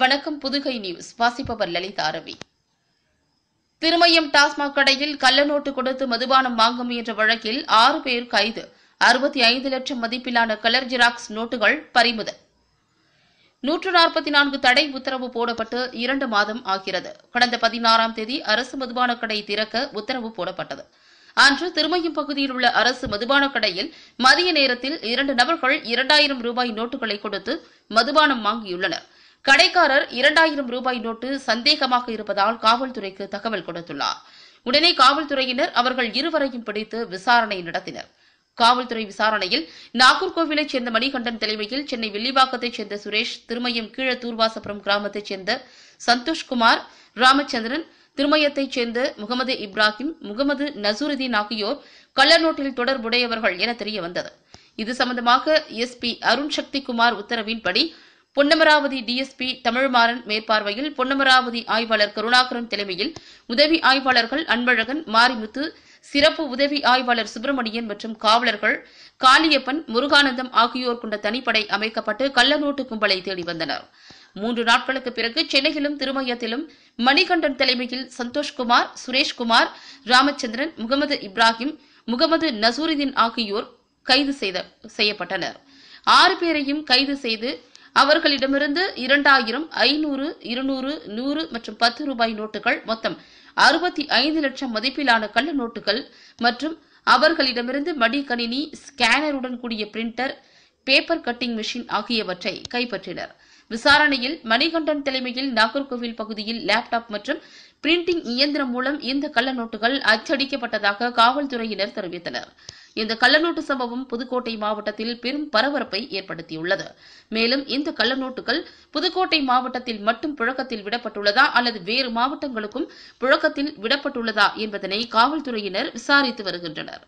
வணக்கம் புதுகை நியூஸ் வாசிப்பவர் லலிதா ரவி திருமயம் டாஸ்மாக் கடையில் கள்ள நோட்டு கொடுத்து மதுபானம் வாங்க முயன்ற வழக்கில் ஆறு பேர் கைது அறுபத்தி ஐந்து லட்சம் மதிப்பிலான கலர் ஜெராக்ஸ் நோட்டுகள் பறிமுதல் நூற்று நாற்பத்தி நான்கு தடை உத்தரவு போடப்பட்டு இரண்டு மாதம் ஆகிறது கடந்த பதினாறாம் தேதி அரசு மதுபான கடை திறக்க உத்தரவு போடப்பட்டது அன்று திருமயம் பகுதியில் உள்ள அரசு மதுபான கடையில் மதிய நேரத்தில் இரண்டு நபர்கள் இரண்டாயிரம் ரூபாய் நோட்டுகளை கொடுத்து மதுபானம் வாங்கியுள்ளனா் கடைக்காரர் இரண்டாயிரம் ரூபாய் நோட்டு சந்தேகமாக இருப்பதால் காவல்துறைக்கு தகவல் கொடுத்துள்ளார் உடனே காவல்துறையினர் அவர்கள் இருவரையும் பிடித்து விசாரணை நடத்தினர் காவல்துறை விசாரணையில் நாகர்கோவிலைச் சேர்ந்த மணிகண்டன் தலைமையில் சென்னை வில்லிவாக்கத்தைச் சேர்ந்த சுரேஷ் திருமயம் கீழ தூர்வாசபுரம் கிராமத்தைச் சேர்ந்த சந்தோஷ்குமார் ராமச்சந்திரன் திருமயத்தைச் சேர்ந்த முகமது இப்ராஹிம் முகமது நசூருதீன் ஆகியோர் கள்ளநோட்டில் தொடர்புடையவர்கள் என தெரிய வந்தது இது சம்பந்தமாக எஸ்பி அருண் சக்திகுமார் உத்தரவின்படி பொன்னமராவதி டிஎஸ்பி தமிழ்மாறன் மேற்பார்வையில் பொன்னமராவதி ஆய்வாளர் கருணாகரன் தலைமையில் உதவி ஆய்வாளர்கள் அன்பழகன் மாரிமுத்து சிறப்பு உதவி ஆய்வாளர் சுப்பிரமணியன் மற்றும் காவலர்கள் காளியப்பன் முருகானந்தம் ஆகியோர் கொண்ட தனிப்படை அமைக்கப்பட்டு கள்ளநோட்டு கும்பலை தேடி வந்தனர் மூன்று நாட்களுக்கு பிறகு சென்னையிலும் திருமயத்திலும் மணிகண்டன் தலைமையில் சந்தோஷ்குமார் சுரேஷ்குமார் ராமச்சந்திரன் முகமது இப்ராஹிம் முகமது நசூருதீன் ஆகியோர் கைது செய்யப்பட்டனர் ஆறு பேரையும் கைது செய்து அவர்களிடமிருந்து இரண்டாயிரம் ஐநூறு இருநூறு நூறு மற்றும் பத்து ரூபாய் நோட்டுகள் மொத்தம் அறுபத்தி ஐந்து லட்சம் மதிப்பிலான கள்ள நோட்டுகள் மற்றும் அவர்களிடமிருந்து மடிக்கணினி ஸ்கேனருடன் கூடிய பிரிண்டர் பேப்பர் கட்டிங் மிஷின் ஆகியவற்றை கைப்பற்றினர் விசாரணையில் மணிகண்டன் தலைமையில் நாகர்கோவில் பகுதியில் லேப்டாப் மற்றும் பிரிண்டிங் இயந்திரம் மூலம் இந்த கள்ள நோட்டுகள் அச்சடிக்கப்பட்டதாக காவல்துறையினர் தெரிவித்தனர் இந்த கள்ளநோட்டு சம்பவம் புதுக்கோட்டை மாவட்டத்தில் பெரும் பரபரப்பை ஏற்படுத்தியுள்ளது மேலும் இந்த கள்ளநோட்டுகள் புதுக்கோட்டை மாவட்டத்தில் மட்டும் புழக்கத்தில் விடப்பட்டுள்ளதா அல்லது வேறு மாவட்டங்களுக்கும் புழக்கத்தில் விடப்பட்டுள்ளதா என்பதனை காவல்துறையினர் விசாரித்து வருகின்றனர்